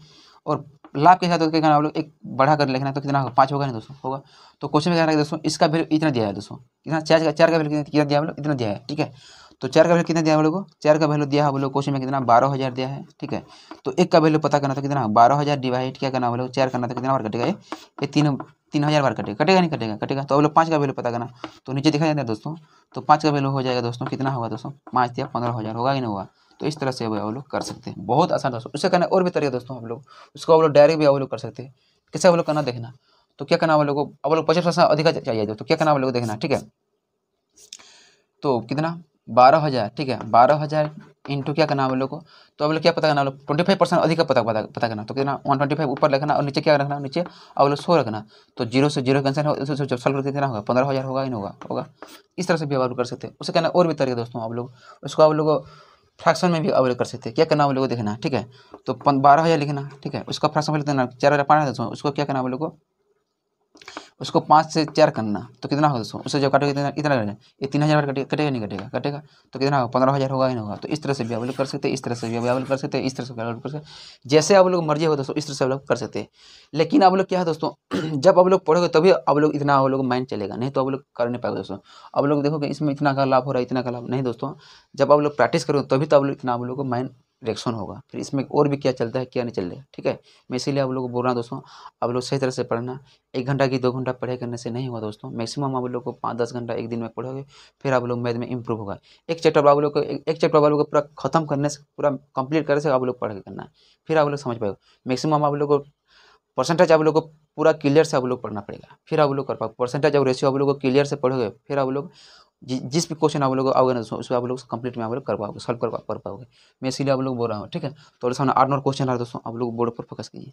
और लाभ के साथ क्या करना आप लोग एक बढ़ा कर लिखना तो कितना होगा पाँच होगा नहीं दोस्तों होगा तो क्वेश्चन में कह रहा है दोस्तों इसका वैल्यू इतना दिया है दोस्तों कितना चार का चार का वैल्यू कितना दिया हम लोग इतना दिया है ठीक है तो चार का वैल्यू कितना दिया वो लोग चार का वैल्यू दिया है हम लोग क्वेश्चन में कितना बारह हज़ार दिया है ठीक है तो एक का वैल्यू पता करना था तो कितना बारह हज़ार डिवाइड क्या करना वो लोग चार करना था तो कितना और कटेगा ये तीन तीन हज़ार बार कटेगा कटेगा नहीं कटेगा कटेगा तो अब लोग पाँच का वैल्यू पता करना तो नीचे दिखाई जाता है दोस्तों तो पाँच का वैल्यू हो जाएगा दोस्तों कितना होगा दोस्तों पाँच या पंद्रह हज़ार होगा कि नहीं होगा तो इस तरह से अब लोग कर सकते हैं बहुत आसान दोस्तों उससे करना और भी तरीका दोस्तों हम लोग उसको अब लोग डायरेक्ट भी अब लोग कर सकते हैं कैसे अब लोग करना देखना तो क्या करना वो लोग को लोग पचास परसेंट अधिक चाहिए दोस्तों क्या करना वो लोग देखना ठीक है तो कितना बारह हज़ार ठीक है बारह हज़ार इंटू क्या करना हम लोग को तो अब लोग क्या पता करना लोग ट्वेंटी फाइव परसेंट अधिक पता पता करना तो कितना वन ट्वेंटी फाइव ऊपर रखना और नीचे क्या रखना नीचे अब लोग सौ रखना तो जीरो से जीरो कैंसिल जब करके कितना होगा पंद्रह हज़ार होगा ही होगा होगा इस तरह से भी आप कर सकते हैं उसे कहना और भी तरीके दोस्तों आप लोग उसको आप लोग फ्रैक्शन में भी अवेल कर सकते हैं क्या करना आप लोग को देखना ठीक है तो बारह हज़ार लिखना ठीक है उसका फ्रैक्शन में लिखना चार हज़ार पाँच हज़ार उसको क्या करना आप लोग को उसको पाँच से चार करना तो कितना होगा दोस्तों उससे जब काटोगे इतना इतना करेगा ये तीन हज़ार कटेगा कटेगा नहीं कटेगा कटेगा तो कितना होगा पंद्रह हज़ार होगा ही नहीं होगा तो इस तरह से भी अवेलेबल कर सकते हैं इस तरह से भी अवेलेबल कर सकते हैं इस तरह से भी अवेलेबल कर सकते जैसे आप लोग मर्जी हो दोस्तों इस तरह से अवेलेबल कर सकते हैं लेकिन आप लोग क्या है दोस्तों जब आप लोग पढ़ोगे तभी आप लोग इतना आप लोग माइंड चलेगा नहीं तो आप लोग कर नहीं पाएगा दोस्तों आप लोग देखोगे इसमें इतना का लाभ हो रहा है इतना का लाभ नहीं दोस्तों जब आप लोग प्रैक्टिस करोगे तभी तो आप लोग इतना आप लोग को माइंड रिएक्शन होगा फिर इसमें और भी क्या चलता है क्या नहीं चल रहा ठीक है मैं इसीलिए आप लोग को बोल रहा हूँ दोस्तों आप लोग सही तरह से पढ़ना एक घंटा की दो घंटा पढ़ाई करने से नहीं हुआ दोस्तों मैक्सिमम आप लोग को पाँच दस घंटा एक दिन में पढ़ोगे फिर आप लोग मैथ में इंप्रूव होगा एक चैप्टर आप लोग को एक चैप्टर आप लोग को पूरा खत्म करने से पूरा कंप्लीट करने से आप लोग पढ़ के करना है फिर आप लोग समझ पाएगा मैक्सिमम आप लोग को परसेंटेज आप लोग को पूरा क्लियर से आप लोग पढ़ना पड़ेगा फिर आप लोग कर पाओ परसेंटेज और रेशियो आप लोग को क्लियर से पढ़ोगे फिर आप लोग जि, जिस भी क्वेश्चन आप लोग आओगे ना उसमें आप लोग कंप्लीट में आप लोग कर पाओगे सॉल्व कर कर पाओगे मैं इसीलिए आप लोग बोल रहा हूँ ठीक है तो अगर सामने आठ नंबर क्वेश्चन आ रहा है दोस्तों आप लोग बोर्ड पर फोकस कीजिए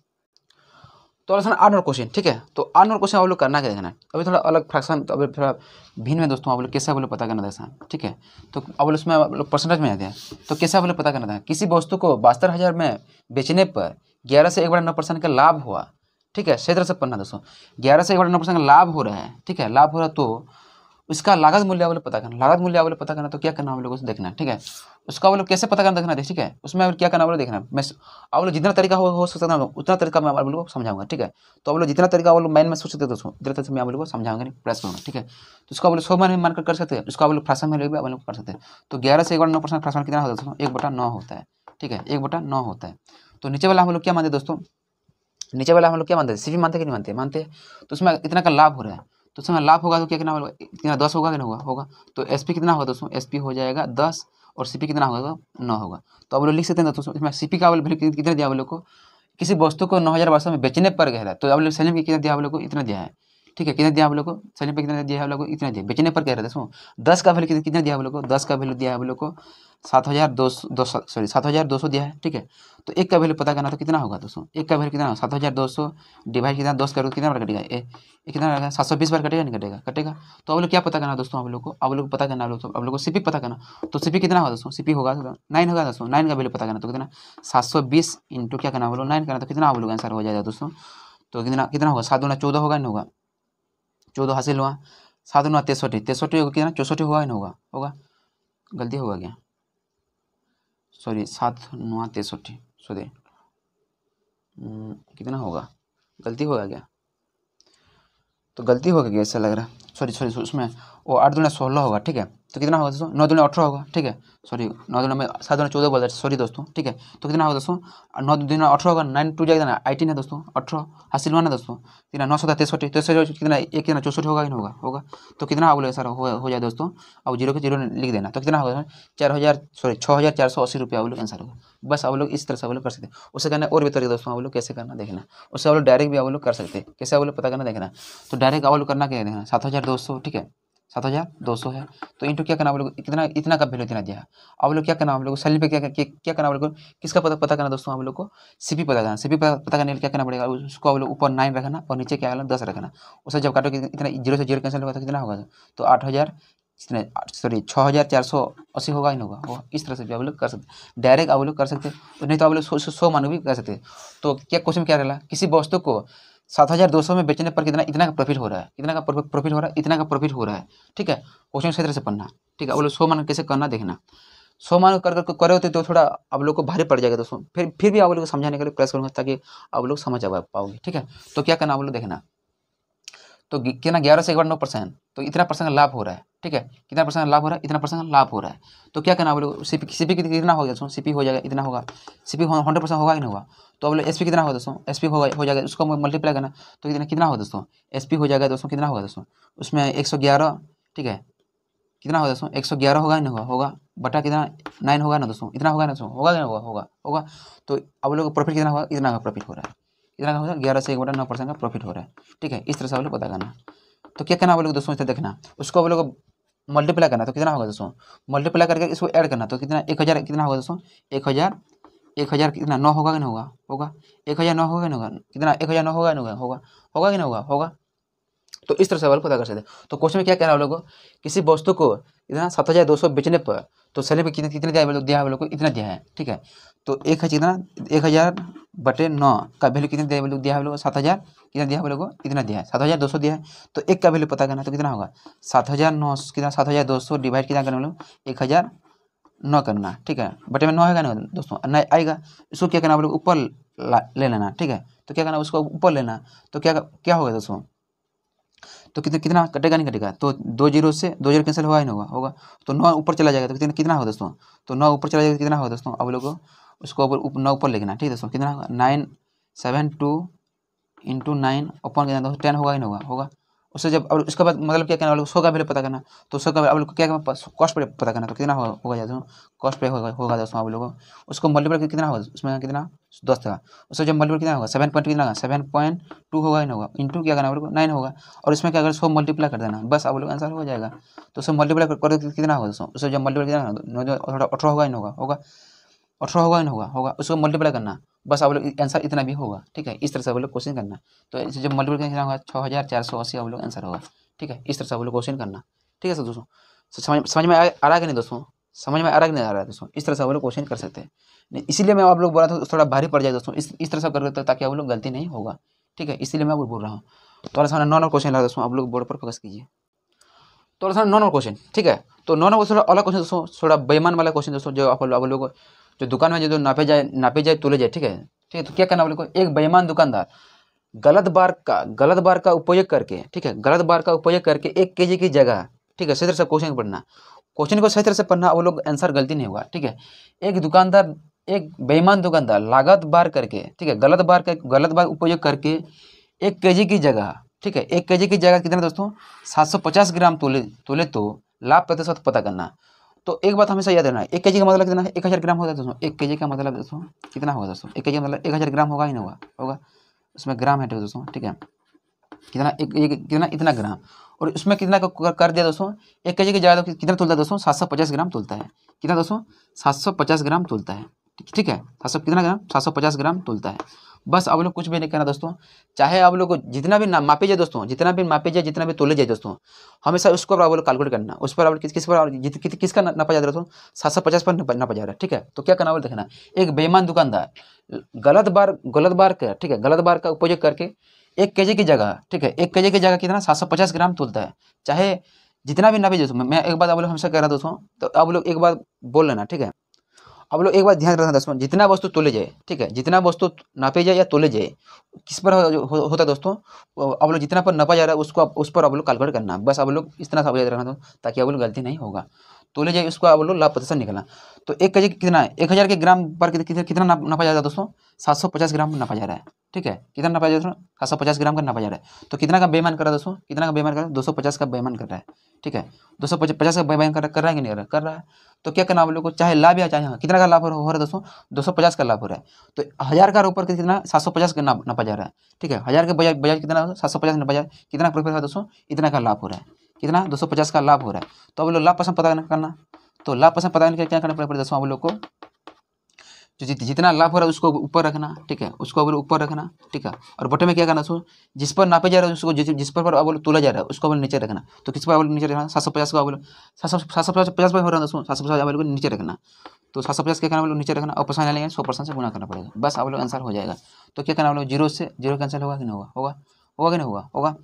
तो अगर सामने आठ नंबर क्वेश्चन ठीक है तो आठ नंबर क्वेश्चन आप लोग करना क्या देखना अभी थोड़ा अलग फ्रैक्शन तो अभी थोड़ा भिन्न में दोस्तों आप लोग कैसे आप लोग पता करना था ठीक है तो अब उसमें आप लोग परसेंटेज में आते हैं तो कैसे आप लोग पता करना था किसी वस्तु को बहत्तर हज़ार में बेचने पर ग्यारह से एक बड़ा नौ परसेंट का लाभ हुआ ठीक है क्षेत्र से पढ़ना दोस्तों ग्यारह से एक बड़ा नौ परसेंट का लाभ हो रहा है ठीक है लाभ हो रहा तो उसका लागत मूल्य आप लोग पता करना लागत मूल्य आप लोग पता करना तो क्या करना आप लोगों से देखना है ठीक है उसका वो लोग कैसे पता करना देखना है ठीक है उसमें आप क्या करना वो देखना मैं आप लोग जितना तरीका हो, हो सकता है उतना तरीका मैं आप लोग को समझाऊंगा ठीक है तो आप लोग जितना तरीका वो लोग माइंड में सोच सकते दोस्तों जितना तरीके मैं आप लोग को समझाऊंगा प्रयास करूँगा ठीक है तो उसका बोलो सौ मान मानकर कर सकते हैं उसका बोलो फ्रासन में भी आप लोग कर सकते हैं तो ग्यारह से ग्यारह नौ परसेंट फ्रासन कितना होता है दोस्तों एक बटा नौ होता है ठीक है एक बटा नौ होता है तो नीचे वाला हम लोग क्या मानते दोस्तों नीचे वाला हम लोग क्या मानते हैं सीवी मानते कि नहीं मानते मानते तो उसमें इतना का लाभ हो रहा है तो उसमें लाभ होगा तो क्या कितना होगा कितना दस होगा कि नहीं होगा होगा तो एस पी कितना होगा दोस्तों एस पी हो जाएगा दस और सी पी कितना होगा नौ होगा तो अब लोग लिख सकते हैं दोस्तों इसमें सी पी का वैल्यू कितना दिया वो लोग को किसी वस्तु को नौ हज़ार वर्षों में बेचने पर गहरा तो आप लोग सलीम कितना दिया आप लोग को इतना दिया है ठीक है कितना दिया आप लोग को सलीम पर कितना दिया आप लोग को इतना दिया बेचने पर कह रहे थे दस का वैल्यू कितना दिया आप लोग को दस का वैल्यू दिया आप लोग को सात हज़ार दो सौ दो सौ सॉरी सात हज़ार दो सौ दिया है ठीक है तो एक का वैल्यू पता करना तो कितना होगा दोस्तों एक का वैल्यू कितना सात हज़ार दो सौ डिवाइड कितना दोस्त करोगे कितना बार कटेगा ए, कितना रहेगा सात सौ बीस बार कटेगा नहीं कटेगा कटेगा तो आप लोग क्या पता करना दोस्तों आप लोग को आप लोग पता करना आप लोग तो आप लोग को सीपी पता करना तो सीपी कितना होगा दोस्तों सीपी होगा नाइन तो होगा दोस्तों नाइन का वैल्यू पता करना तो कितना सात सौ बीस इंटू क्या करना बोलो नाइन करना तो कितना आप लोग आंसर हो जाएगा दोस्तों तो कितना कितना होगा सात दुना चौदह होगा नहीं होगा चौदह हासिल हुआ सात दुना तेसठी होगा कितना चौसठ होगा नहीं होगा होगा गलती होगा क्या सॉरी सात नवा तिरसठ सॉरी कितना होगा गलती होगा क्या तो गलती होगा क्या ऐसा लग रहा है सॉरी सॉरी उसमें वो आठ दुना सोलह होगा ठीक है तो कितना होगा दोस्तों नौ दुना अठारह होगा ठीक है सॉरी नौ दिनों में सात दुना चौदह बोला सॉरी दोस्तों ठीक है तो कितना होगा दोस्तों नौ दुना अठारह होगा नाइन टू जाएगा ना एटीन है दोस्तों अठारह हासिल हुआ ना दोस्तों कितना नौ सौ था तिरसठ तिरसठ कितना एक कितना चौसठ होगा नहीं होगा होगा तो कितना आप सर हो, हो जाए दोस्तों अब जीरो के जीरो लिख देना तो कितना होगा चार हज़ार सॉरी छः हज़ार चार सौ अस्सी रुपया आप लोग आंसर होगा बस आप लोग इस तरह से आप लोग कर सकते हैं उससे करना और भी तरीके दोस्तों आप लोग कैसे करना देखना उससे आप लोग डायरेक्ट भी आप लोग कर सकते हैं कैसे आप लोग पता करना देखना तो डायरेक्ट आप लोग करना क्या देखना सात हज़ार दो सौ ठीक है सात हज़ार दो सौ है तो इंटू क्या करना आप लोग इतना इतना का वैल्यू इतना दिया है अब लोग क्या करना आप लोग सैलरी पे क्या क्या करना आप लोग किसका पता पता करना दोस्तों आप लोग को सीपी पता करना सीपी पता करने के लिए क्या करना पड़ेगा उसको आप लोग ऊपर नाइन रखना और नीचे क्या करना दस रखना उससे जब काटो इतना जीरो से जीरो कैंसिल होगा तो कितना होगा तो आठ हज़ार सॉरी छः हज़ार चार सौ अस्सी होगा ही होगा वो इस तरह से भी आप लोग कर सकते डायरेक्ट आप लोग कर सकते नहीं तो आप लोग सौ सौ भी कर सकते तो क्या क्वेश्चन क्या रहा किसी वस्तु को सात हज़ार दो सौ में बेचने पर कितना इतना का प्रॉफिट हो रहा है इतना का प्रॉफिट हो रहा है इतना का प्रॉफिट हो रहा है ठीक है क्वेश्चन क्षेत्र से पढ़ना ठीक है बोलो सौ मान कैसे करना देखना सौ मान कर करके करे होते तो थोड़ा आप लोग को भारी पड़ जाएगा दोस्तों फिर फिर भी आप लोग को समझाने के लिए प्रेस करूँगा ताकि आप लोग समझ आ पाओगे ठीक है तो क्या करना आप लोग देखना तो कितना ग्यारह से एक बार नौ परसेंट तो इतना परसेंट लाभ हो रहा है ठीक है कितना परसेंट लाभ हो रहा है इतना परसेंट लाभ हो रहा है तो क्या करना बोले सी सीपी सी पी कितना गया दोस्तों सी पी हो जाएगा इतना होगा सी पी हंड्रेड परसेंट होगा कि नहीं होगा तो बोले एस पी कितना होगा दोस्तों एस पी होगा हो जाएगा उसको मल्टीप्लाई करना तो कितना कितना होगा दोस्तों एस पी हो जाएगा दोस्तों कितना होगा दोस्तों उसमें एक सौ ग्यारह ठीक है कितना होगा दोस्तों एक सौ ग्यारह होगा नहीं होगा होगा बटा कितना नाइन होगा ना दोस्तों इतना होगा ना दोस्तों होगा नहीं होगा होगा होगा तो अब लोग प्रॉफिट कितना होगा इतना प्रॉफिट हो रहा है इतना हो ग्यारह से एक बटा नौ परसेंट का प्रॉफिट हो रहा है ठीक है इस तरह से आप लोग पता करना तो क्या करना आप लोग दोस्तों इसे देखना उसको आप लोग मल्टीप्लाई करना तो कितना होगा दोस्तों मल्टीप्लाई करके इसको ऐड करना तो कितना एक हज़ार कितना होगा दोस्तों एक हज़ार एक हज़ार कितना नौ होगा कि नहीं होगा होगा एक हज़ार नौ होगा कि नहीं होगा कितना एक हज़ार नौ होगा नहीं होगा होगा कि नहीं होगा होगा तो इस तरह से आप पता कर सकते हैं तो क्वेश्चन में क्या कह रहा है आप लोगों किसी वस्तु को इतना सात हज़ार दो सौ बेचने पर तो सैलरी पर कितने कितने दिया दिया है को इतना दिया है ठीक है तो एक है कितना एक हज़ार बटे नौ का वैल्यू कितने दिया लोग दिया है को सात हज़ार कितना दिया है को इतना दिया है सात हज़ार दो सौ दिया है तो एक का वैल्यू पता करना तो कितना होगा सात हज़ार नौ कितना सात हज़ार दो सौ डिवाइड कितना करना लोग एक हज़ार नौ करना ठीक है बटे में नौ है ना दोस्तों नहीं आएगा इसको क्या करना आप लोग ऊपर ले लेना ठीक है तो क्या करना उसको ऊपर लेना तो क्या क्या होगा दोस्तों तो कितना कितना कटेगा नहीं कटेगा तो दो जीरो से दो जीरो कैंसिल होगा ही होगा होगा तो नौ ऊपर चला जाएगा तो कितना कितना होगा दोस्तों तो नौ ऊपर चला जाएगा कितना होगा दोस्तों अब लोगों उसको ऊपर नौ ऊपर लिखना ठीक है दोस्तों कितना होगा nine seven two into nine open कितना दोस्तों टेन होगा ही नहीं होगा होगा उससे जब अब उसके बाद मतलब क्या करना वाले सौ का वैल्यू पता करना तो सौ का आप लोग क्या कॉस्ट पर पता करना तो कितना होगा जैसे कॉस्ट पे होगा होगा दोस्तों आप लोगों उसको मल्टीपल कितना होगा उसमें कितना दस था उससे जब मल्टीपल कितना होगा सेवन पॉइंट कितना होगा सेवन पॉइंट टू होगा ही होगा इंटू क्या करना आप लोग नाइन होगा और इसमें क्या अगर सौ मल्टीप्लाई कर देना बस आप लोग आंसर हो जाएगा तो उससे मल्टीप्लाई कर कितना होगा दोस्तों उससे जब मल्टीपल कितना होगा अठारह होगा ही होगा होगा अठारह होगा या होगा होगा उसको मल्टीप्लाई करना बस आप लोग आंसर इतना भी होगा ठीक है इस तरह से आप लोग क्वेश्चन करना तो इसे जब मल्टीप्लाई करना होगा छः हज़ार चार सौ अस्सी आप लोग आंसर होगा ठीक है इस तरह से आप लोग क्वेश्चन करना ठीक है सर दोस्तों तो समझ समझ में आ रहा है कि नहीं दोस्तों समझ में आ रहा कि नहीं आ रहा है दोस्तों इस तरह से आप लोग क्वेश्चन कर सकते हैं इसलिए मैं आप लोग बोला था तो थोड़ा भारी पड़ जाए दोस्तों इस तरह से कर देते ताकि आप लोग गलती नहीं होगा ठीक है इसलिए मैं आपको बोल रहा हूँ थोड़ा तो सा नॉन और क्वेश्चन लगा दोस्तों आप लोग बोर्ड पर फोकस कीजिए थोड़ा सा नॉन और क्वेश्चन ठीक है तो नॉन और क्वेश्चन अलग क्वेश्चन दोस्तों थोड़ा बेमान वाला क्वेश्चन दोस्तों जो आप लोग जो दुकान में जो तो नापे जाए नापे जाए तोले जाए ठीक है ठीक है तो क्या करना बोले को एक बेईमान दुकानदार गलत बार का गलत बार का उपयोग करके ठीक है गलत बार का उपयोग करके एक के की जगह ठीक है सही तरह से क्वेश्चन पढ़ना क्वेश्चन को सही तरह से पढ़ना वो लोग आंसर गलती नहीं हुआ ठीक है एक दुकानदार एक बेईमान दुकानदार लागत बार करके ठीक है गलत बार का गलत बार उपयोग करके एक के की जगह ठीक है एक के की जगह कितना दोस्तों सात ग्राम तोले तोले तो लाभ प्रतिशत पता करना तो एक बात हमेशा याद रहना है एक के जी का मतलब कितना है एक हज़ार ग्राम होता है दोस्तों एक के जी का मतलब दोस्तों कितना होगा दोस्तों एक के जी का मतलब एक हज़ार ग्राम होगा ही नहीं होगा होगा उसमें ग्राम है दोस्तों ठीक है कितना एक, एक कितना इतना ग्राम और उसमें कितना कर, दिया दोस्तों एक के जी के ज़्यादा कितना तुलता है दोस्तों सात सौ पचास ग्राम तुलता है कितना दोस्तों सात सौ पचास ग्राम तुलता है ठीक है सात सौ कितना ग्राम सात सौ पचास ग्राम तुलता है बस आप लोग कुछ भी नहीं करना दोस्तों चाहे आप लोग जितना भी मापे जाए दोस्तों जितना भी मापे जाए जितना भी तोले जाए दोस्तों हमेशा उसको आप लोग कैलकुलेट करना उस पर आप किस किस पर किसका नापा जा रहा दोस्तों सात सौ पचास पर नापा जा रहा है ठीक है तो क्या करना बोले देखना एक बेईमान दुकानदार गलत बार गलत बार का ठीक है गलत बार का उपयोग करके एक के की जगह ठीक है एक के की जगह कितना सात सौ पचास ग्राम तुलता है चाहे जितना भी नापे दोस्तों मैं एक बार आप लोग हमेशा कह रहा दोस्तों तो आप लोग एक बार बोल लेना ठीक है अब लोग एक बार ध्यान रखना दोस्तों जितना वस्तु तोले जाए ठीक है जितना वस्तु नापे जाए या तोले जाए किस पर हो, हो, होता है दोस्तों अब लोग जितना पर नापा जा रहा है उसको उस पर आप लोग कैलकुलेट करना बस आप लोग इतना तरह रखना ताकि आप लोग गलती नहीं होगा तोले जाए उसको आप लोग लाभ प्रतिशत निकलना तो एक के जी कितना है एक हज़ार के ग्राम पर कितना नापा जा रहा है दोस्तों सात सौ पचास ग्राम नापा जा रहा है ठीक है कितना नापा जा रहा है सात सौ पचास ग्राम का नापा जा रहा है तो कितना का बेमान कर रहा है दोस्तों कितना का बेमान कर रहा है दो सौ पचास का बेमान कर रहा है ठीक है दो सौ पचास का बेमान कर रहा है कि नहीं कर रहा है तो क्या करना आप लोग को चाहे लाभ या चाहे कितना का लाभ हो रहा है दोस्तों दो सौ पचास का लाभ हो रहा है तो हज़ार का ऊपर कितना सात सौ पचास का नापा जा रहा है ठीक है हज़ार के बजाय बजाय कितना सात सौ पचास नापा जा कितना प्रॉफिट है दोस्तों इतना का लाभ हो रहा है कितना दो सौ पचास का लाभ हो रहा है तो आप लोग लाभ पसंद पता करना तो लाभ पसंद पता करना क्या करना पड़ेगा दोस्तों आप लोग को जो जित, जितना लाभ हो रहा है उसको ऊपर रखना ठीक है उसको अगर ऊपर रखना ठीक है और बटे में क्या करना उसको जिस पर नापे जा रहा है उसको जिस, जिस पर बोलो तोला जा रहा है उसको अब नीचे रखना तो किस पर नीचे रखना सात सौ पचास को बोलो सात सौ सात सौ पचास पर हो रहा है उसको सात सौ पचास को नीचे रखना तो सात सौ पचास क्या करना बोलो नीचे रखना और पसंद लेंगे सौ परसेंट से गुना करना पड़ेगा बस आप लोग आंसर हो जाएगा तो क्या करना बोलो जीरो से जीरो कैंसिल होगा कि नहीं होगा होगा होगा कि नहीं होगा होगा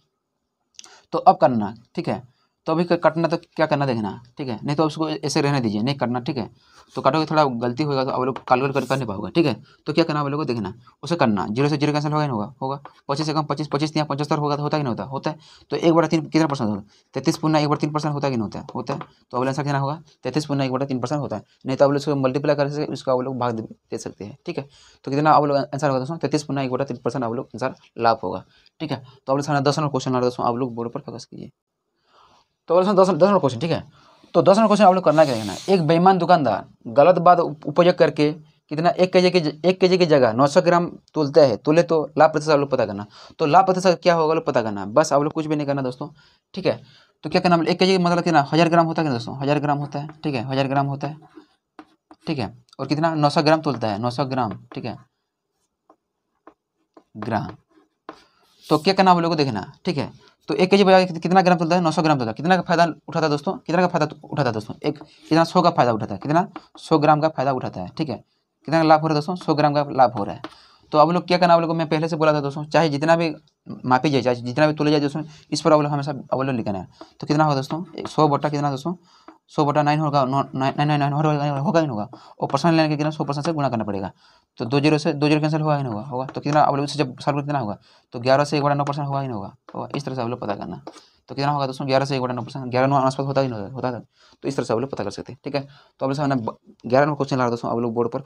तो अब करना ठीक है तो अभी कटना तो क्या करना देखना ठीक है नहीं तो उसको ऐसे रहने दीजिए नहीं कटना ठीक है तो काटोगे थोड़ा गलती होगा तो आप लोग कैलकुलेट कर, नहीं पाओगे ठीक है तो क्या करना आप लोग को देखना उसे करना जीरो से जीरो कैंसिल होगा नहीं होगा होगा पच्चीस से कम पच्चीस पच्चीस या पचहत्तर होगा तो होता ही नहीं होता होता है तो एक बार तीन कितना परसेंट होगा तैतीस पुनः एक बार तीन परसेंट होता कि नहीं होता होता है तो अब आंसर कितना होगा तैतीस पुनः एक बार तीन परसेंट होता है नहीं तो आप लोग उसको मल्टीप्लाई कर सकते उसका आप लोग भाग दे सकते हैं ठीक है तो कितना आप लोग आंसर होगा दोस्तों तैतीस पुनः एक बार तीन परसेंट आप लोग आंसर लाभ होगा ठीक है तो आप लोग दस नंबर क्वेश्चन आ दोस्तों आप लोग बोर्ड पर फोकस कीजिए तो बोले दस दस नंबर क्वेश्चन ठीक है तो दस नंबर क्वेश्चन आप लोग करना क्या देखना एक बेईमान दुकानदार गलत बात उपयोग करके कितना एक के जी की एक के जी की जगह नौ सौ ग्राम तुलता है तुले तो लाभ प्रतिशत आप लोग पता करना तो लाभ प्रतिशत क्या होगा लोग पता करना बस आप लोग कुछ भी नहीं करना दोस्तों ठीक है तो क्या करना एक के जी मतलब कितना हज़ार ग्राम होता है दोस्तों हज़ार ग्राम होता है ठीक है हज़ार ग्राम होता है ठीक है और कितना नौ सौ ग्राम तुलता है नौ सौ ग्राम ठीक है ग्राम तो क्या करना आप लोग को देखना ठीक है तो एक के जी बजा कितना ग्राम चलता है नौ सौ ग्राम चलता है कितना का फायदा उठाता है दोस्तों कितना का फायदा तो उठाता है दोस्तों एक कितना सौ का फायदा उठाता है कितना सौ ग्राम का फायदा उठाता है ठीक है कितना लाभ हो रहा है दोस्तों सौ ग्राम का लाभ हो रहा है तो अब लोग क्या करना आप लोग को मैं पहले से बोला था दोस्तों चाहे जितना भी मापी जाए चाहे जितना भी तोले जाए दोस्तों इस पर अब लोग हमेशा अब लोग लिखना है तो कितना होगा दोस्तों सौ बट्टा कितना दोस्तों सौ बटा नाइन होगा नाइन नाइन नाइन होगा ही होगा और परसेंट लेने के कितना सौ परसेंट से गुणा करना पड़ेगा तो दो जीरो से दो जीरो कैंसिल होगा ही होगा होगा तो कितना आप लोग से जब सर्व कितना होगा तो ग्यारह से एक बटा नौ परसेंट होगा ही होगा होगा इस तरह से आप लोग पता करना तो कितना होगा दोस्तों ग्यारह से एक बटा नौ परसेंट ग्यारह नौ आसपास होता ही होता था तो इस तरह से आप लोग पता कर सकते हैं ठीक है तो आप लोग सामने ग्यारह नौ क्वेश्चन ला रहा दोस्तों आप लोग बोर्ड पर